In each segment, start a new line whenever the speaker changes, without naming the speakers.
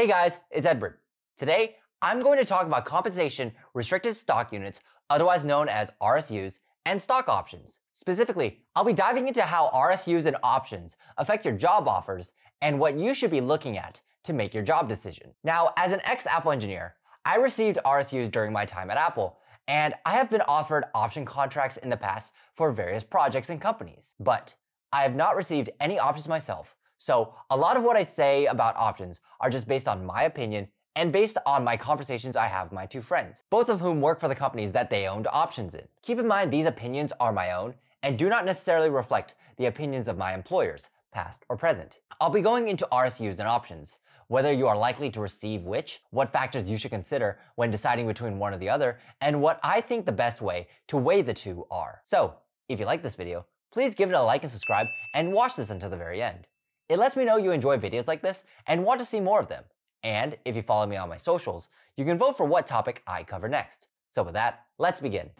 Hey guys, it's Edward. Today, I'm going to talk about compensation restricted stock units, otherwise known as RSUs, and stock options. Specifically, I'll be diving into how RSUs and options affect your job offers and what you should be looking at to make your job decision. Now, as an ex Apple engineer, I received RSUs during my time at Apple, and I have been offered option contracts in the past for various projects and companies. But I have not received any options myself, so a lot of what I say about options are just based on my opinion and based on my conversations I have with my two friends, both of whom work for the companies that they owned options in. Keep in mind these opinions are my own and do not necessarily reflect the opinions of my employers, past or present. I'll be going into RSUs and options, whether you are likely to receive which, what factors you should consider when deciding between one or the other, and what I think the best way to weigh the two are. So, if you like this video, please give it a like and subscribe and watch this until the very end. It lets me know you enjoy videos like this and want to see more of them. And if you follow me on my socials, you can vote for what topic I cover next. So with that, let's begin.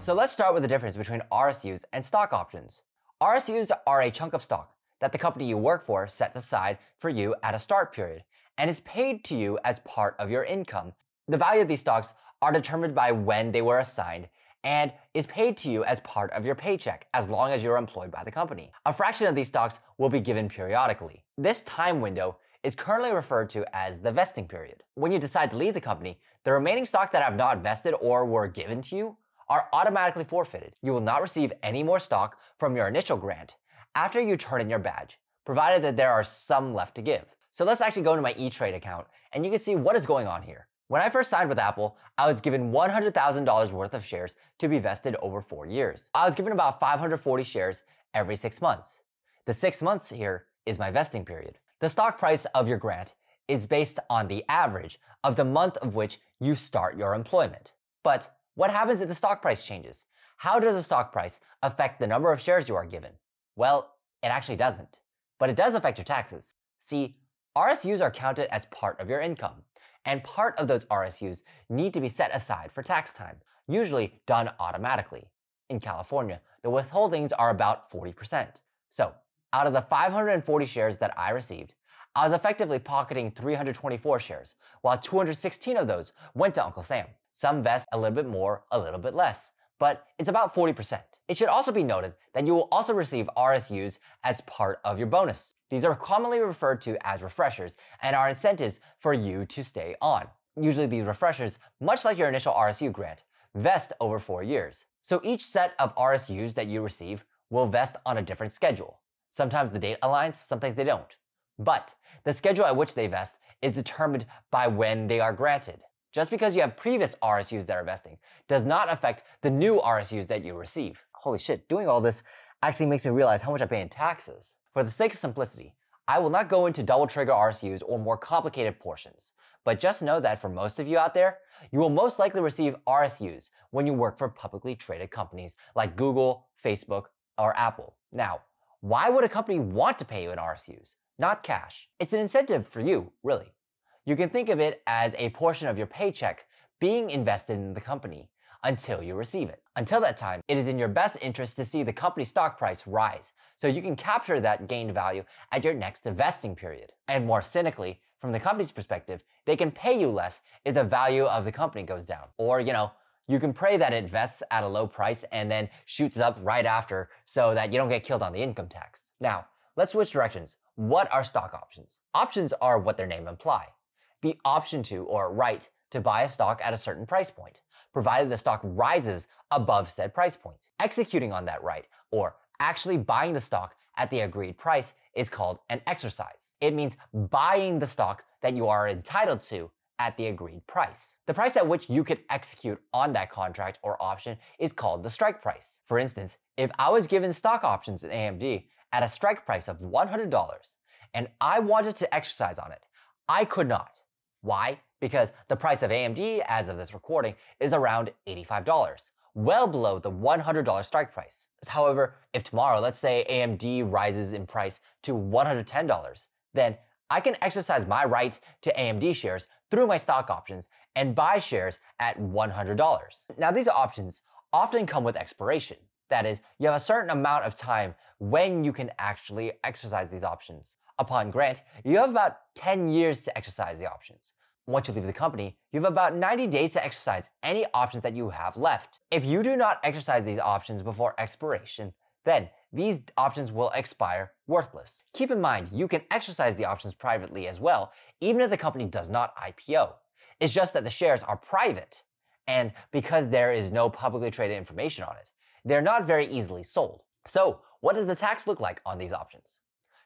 So let's start with the difference between RSUs and stock options. RSUs are a chunk of stock that the company you work for sets aside for you at a start period and is paid to you as part of your income. The value of these stocks are determined by when they were assigned and is paid to you as part of your paycheck as long as you're employed by the company. A fraction of these stocks will be given periodically. This time window is currently referred to as the vesting period. When you decide to leave the company, the remaining stock that have not vested or were given to you are automatically forfeited. You will not receive any more stock from your initial grant after you turn in your badge, provided that there are some left to give. So let's actually go into my E-Trade account and you can see what is going on here. When I first signed with Apple, I was given $100,000 worth of shares to be vested over four years. I was given about 540 shares every six months. The six months here is my vesting period. The stock price of your grant is based on the average of the month of which you start your employment. But what happens if the stock price changes? How does the stock price affect the number of shares you are given? Well, it actually doesn't, but it does affect your taxes. See, RSUs are counted as part of your income and part of those RSUs need to be set aside for tax time, usually done automatically. In California, the withholdings are about 40%. So, out of the 540 shares that I received, I was effectively pocketing 324 shares, while 216 of those went to Uncle Sam. Some vest a little bit more, a little bit less, but it's about 40%. It should also be noted that you will also receive RSUs as part of your bonus. These are commonly referred to as refreshers and are incentives for you to stay on. Usually these refreshers, much like your initial RSU grant, vest over four years. So each set of RSUs that you receive will vest on a different schedule. Sometimes the date aligns, sometimes they don't. But the schedule at which they vest is determined by when they are granted. Just because you have previous RSUs that are vesting does not affect the new RSUs that you receive. Holy shit, doing all this actually makes me realize how much I pay in taxes. For the sake of simplicity, I will not go into double trigger RSUs or more complicated portions, but just know that for most of you out there, you will most likely receive RSUs when you work for publicly traded companies like Google, Facebook, or Apple. Now, why would a company want to pay you in RSUs, not cash? It's an incentive for you, really. You can think of it as a portion of your paycheck being invested in the company until you receive it. Until that time, it is in your best interest to see the company stock price rise so you can capture that gained value at your next investing period. And more cynically, from the company's perspective, they can pay you less if the value of the company goes down. Or, you know, you can pray that it vests at a low price and then shoots up right after so that you don't get killed on the income tax. Now, let's switch directions. What are stock options? Options are what their name imply the option to or right to buy a stock at a certain price point, provided the stock rises above said price point. Executing on that right or actually buying the stock at the agreed price is called an exercise. It means buying the stock that you are entitled to at the agreed price. The price at which you could execute on that contract or option is called the strike price. For instance, if I was given stock options in AMD at a strike price of $100 and I wanted to exercise on it, I could not why? Because the price of AMD as of this recording is around $85, well below the $100 strike price. However, if tomorrow, let's say AMD rises in price to $110, then I can exercise my right to AMD shares through my stock options and buy shares at $100. Now, these options often come with expiration. That is, you have a certain amount of time when you can actually exercise these options. Upon grant, you have about 10 years to exercise the options. Once you leave the company, you have about 90 days to exercise any options that you have left. If you do not exercise these options before expiration, then these options will expire worthless. Keep in mind, you can exercise the options privately as well, even if the company does not IPO. It's just that the shares are private, and because there is no publicly traded information on it, they're not very easily sold. So, what does the tax look like on these options?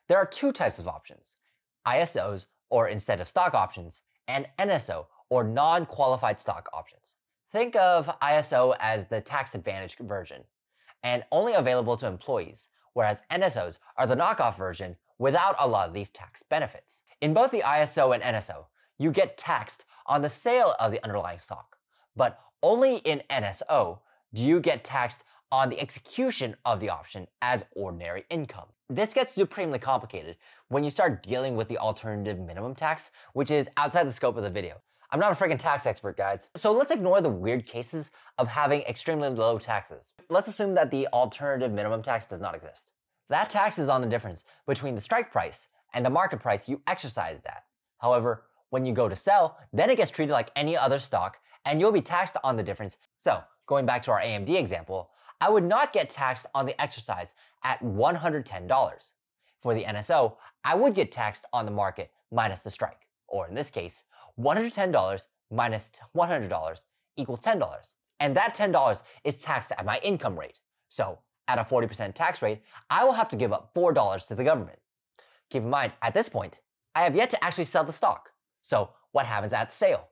There are two types of options, ISOs or instead of stock options and NSO or non-qualified stock options. Think of ISO as the tax advantage version and only available to employees, whereas NSOs are the knockoff version without a lot of these tax benefits. In both the ISO and NSO, you get taxed on the sale of the underlying stock, but only in NSO do you get taxed on the execution of the option as ordinary income. This gets supremely complicated when you start dealing with the alternative minimum tax, which is outside the scope of the video. I'm not a freaking tax expert, guys. So let's ignore the weird cases of having extremely low taxes. Let's assume that the alternative minimum tax does not exist. That tax is on the difference between the strike price and the market price you exercised at. However, when you go to sell, then it gets treated like any other stock and you'll be taxed on the difference. So going back to our AMD example, I would not get taxed on the exercise at $110. For the NSO, I would get taxed on the market minus the strike, or in this case, $110 minus $100 equals $10. And that $10 is taxed at my income rate. So at a 40% tax rate, I will have to give up $4 to the government. Keep in mind, at this point, I have yet to actually sell the stock. So what happens at sale?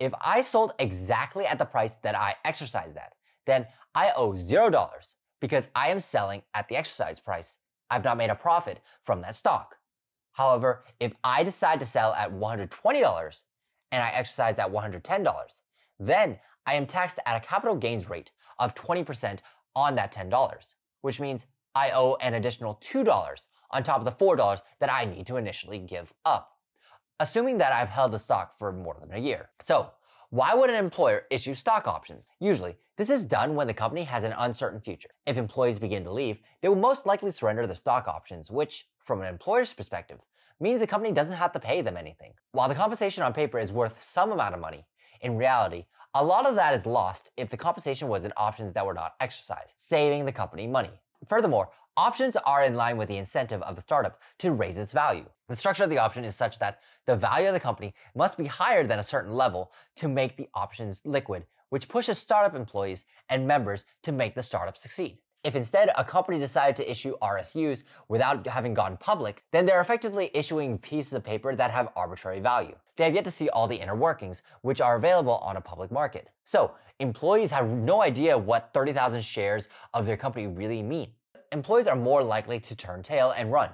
If I sold exactly at the price that I exercised at, then I owe zero dollars because I am selling at the exercise price. I've not made a profit from that stock. However, if I decide to sell at $120 and I exercise at $110, then I am taxed at a capital gains rate of 20% on that $10, which means I owe an additional $2 on top of the $4 that I need to initially give up, assuming that I've held the stock for more than a year. So why would an employer issue stock options? Usually, this is done when the company has an uncertain future. If employees begin to leave, they will most likely surrender the stock options, which, from an employer's perspective, means the company doesn't have to pay them anything. While the compensation on paper is worth some amount of money, in reality, a lot of that is lost if the compensation was in options that were not exercised, saving the company money. Furthermore, Options are in line with the incentive of the startup to raise its value. The structure of the option is such that the value of the company must be higher than a certain level to make the options liquid, which pushes startup employees and members to make the startup succeed. If instead a company decided to issue RSUs without having gone public, then they're effectively issuing pieces of paper that have arbitrary value. They have yet to see all the inner workings, which are available on a public market. So, employees have no idea what 30,000 shares of their company really mean employees are more likely to turn tail and run.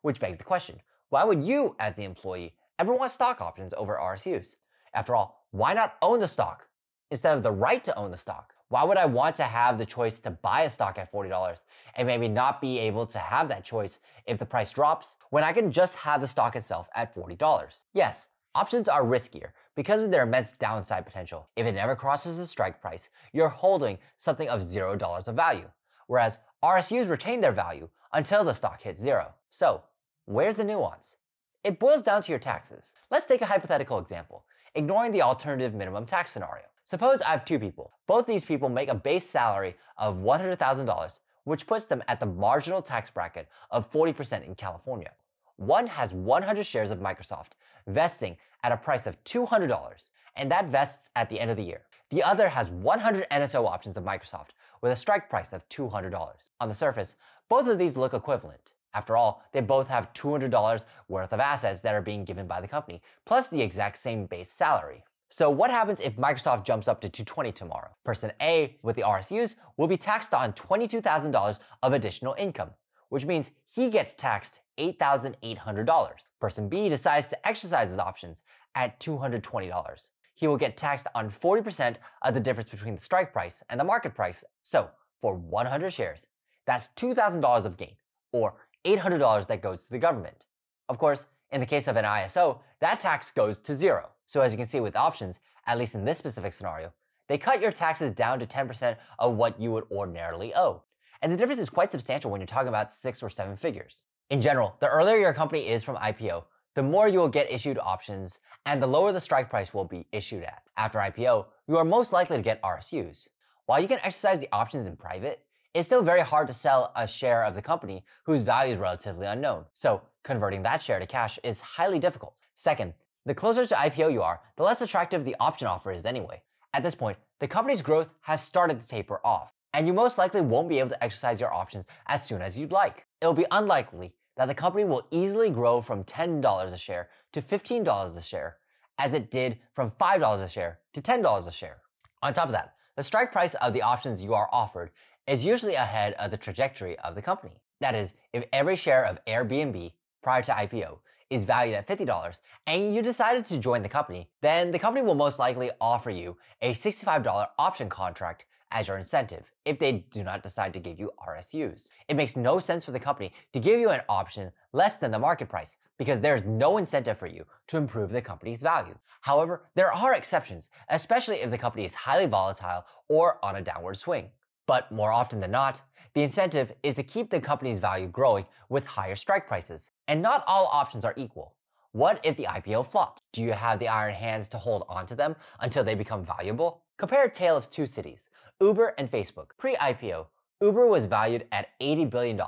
Which begs the question, why would you, as the employee, ever want stock options over RSUs? After all, why not own the stock instead of the right to own the stock? Why would I want to have the choice to buy a stock at $40 and maybe not be able to have that choice if the price drops when I can just have the stock itself at $40? Yes, options are riskier because of their immense downside potential. If it never crosses the strike price, you're holding something of $0 of value whereas RSUs retain their value until the stock hits zero. So, where's the nuance? It boils down to your taxes. Let's take a hypothetical example, ignoring the alternative minimum tax scenario. Suppose I have two people. Both these people make a base salary of $100,000, which puts them at the marginal tax bracket of 40% in California. One has 100 shares of Microsoft, vesting at a price of $200, and that vests at the end of the year. The other has 100 NSO options of Microsoft, with a strike price of $200. On the surface, both of these look equivalent. After all, they both have $200 worth of assets that are being given by the company, plus the exact same base salary. So what happens if Microsoft jumps up to 220 tomorrow? Person A with the RSUs will be taxed on $22,000 of additional income, which means he gets taxed $8,800. Person B decides to exercise his options at $220 he will get taxed on 40% of the difference between the strike price and the market price. So, for 100 shares, that's $2,000 of gain, or $800 that goes to the government. Of course, in the case of an ISO, that tax goes to zero. So, as you can see with options, at least in this specific scenario, they cut your taxes down to 10% of what you would ordinarily owe. And the difference is quite substantial when you're talking about six or seven figures. In general, the earlier your company is from IPO, the more you will get issued options and the lower the strike price will be issued at. After IPO, you are most likely to get RSUs. While you can exercise the options in private, it's still very hard to sell a share of the company whose value is relatively unknown. So converting that share to cash is highly difficult. Second, the closer to IPO you are, the less attractive the option offer is anyway. At this point, the company's growth has started to taper off, and you most likely won't be able to exercise your options as soon as you'd like. It'll be unlikely that the company will easily grow from $10 a share to $15 a share, as it did from $5 a share to $10 a share. On top of that, the strike price of the options you are offered is usually ahead of the trajectory of the company. That is, if every share of Airbnb prior to IPO is valued at $50 and you decided to join the company, then the company will most likely offer you a $65 option contract as your incentive if they do not decide to give you RSUs. It makes no sense for the company to give you an option less than the market price because there's no incentive for you to improve the company's value. However, there are exceptions, especially if the company is highly volatile or on a downward swing. But more often than not, the incentive is to keep the company's value growing with higher strike prices. And not all options are equal. What if the IPO flops? Do you have the iron hands to hold onto them until they become valuable? Compare Tale of Two Cities, Uber and Facebook. Pre-IPO, Uber was valued at $80 billion,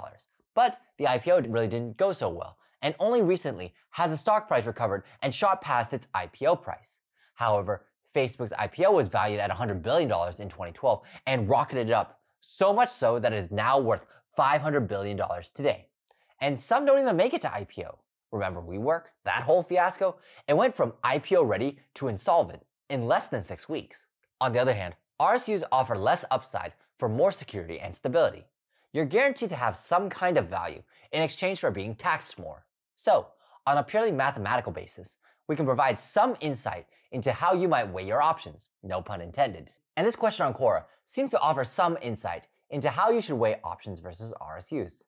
but the IPO really didn't go so well, and only recently has the stock price recovered and shot past its IPO price. However, Facebook's IPO was valued at $100 billion in 2012 and rocketed up, so much so that it is now worth $500 billion today. And some don't even make it to IPO. Remember WeWork? That whole fiasco? It went from IPO ready to insolvent in less than six weeks. On the other hand, RSUs offer less upside for more security and stability. You're guaranteed to have some kind of value in exchange for being taxed more. So, on a purely mathematical basis, we can provide some insight into how you might weigh your options, no pun intended. And this question on Quora seems to offer some insight into how you should weigh options versus RSUs.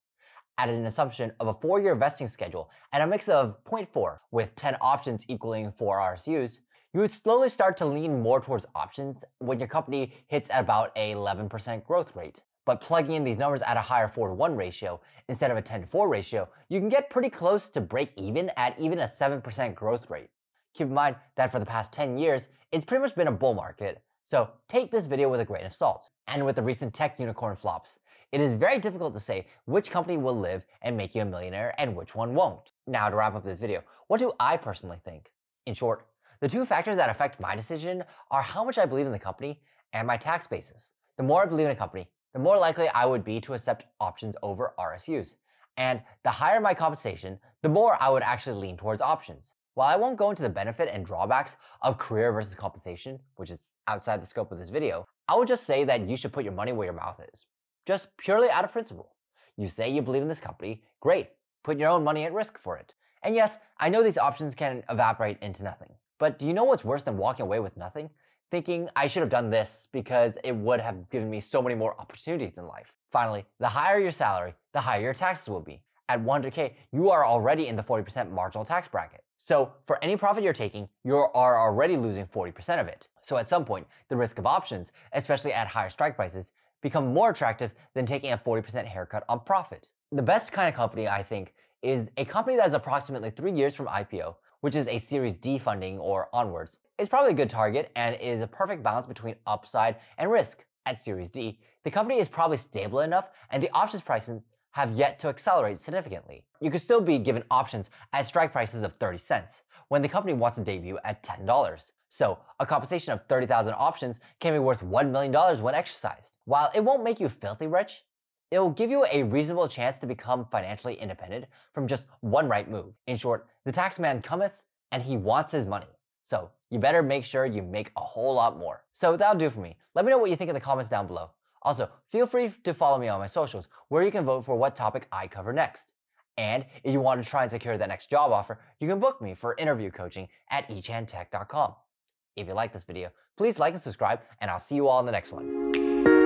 At an assumption of a four-year vesting schedule and a mix of 0.4 with 10 options equaling 4 RSUs, you would slowly start to lean more towards options when your company hits at about a 11% growth rate. But plugging in these numbers at a higher 4 to 1 ratio instead of a 10 to 4 ratio, you can get pretty close to break even at even a 7% growth rate. Keep in mind that for the past 10 years, it's pretty much been a bull market, so take this video with a grain of salt. And with the recent tech unicorn flops, it is very difficult to say which company will live and make you a millionaire and which one won't. Now to wrap up this video, what do I personally think? In short, the two factors that affect my decision are how much I believe in the company and my tax basis. The more I believe in a company, the more likely I would be to accept options over RSUs. And the higher my compensation, the more I would actually lean towards options. While I won't go into the benefit and drawbacks of career versus compensation, which is outside the scope of this video, I would just say that you should put your money where your mouth is. Just purely out of principle. You say you believe in this company, great, put your own money at risk for it. And yes, I know these options can evaporate into nothing. But do you know what's worse than walking away with nothing? Thinking, I should have done this because it would have given me so many more opportunities in life. Finally, the higher your salary, the higher your taxes will be. At 100K, you are already in the 40% marginal tax bracket. So for any profit you're taking, you are already losing 40% of it. So at some point, the risk of options, especially at higher strike prices, become more attractive than taking a 40% haircut on profit. The best kind of company, I think, is a company that is approximately three years from IPO which is a Series D funding or onwards, is probably a good target and is a perfect balance between upside and risk. At Series D, the company is probably stable enough and the options pricing have yet to accelerate significantly. You could still be given options at strike prices of 30 cents when the company wants to debut at $10. So, a compensation of 30,000 options can be worth $1 million when exercised. While it won't make you filthy rich, it will give you a reasonable chance to become financially independent from just one right move. In short, the tax man cometh and he wants his money. So you better make sure you make a whole lot more. So that'll do for me. Let me know what you think in the comments down below. Also, feel free to follow me on my socials where you can vote for what topic I cover next. And if you want to try and secure that next job offer, you can book me for interview coaching at echantech.com. If you like this video, please like and subscribe, and I'll see you all in the next one.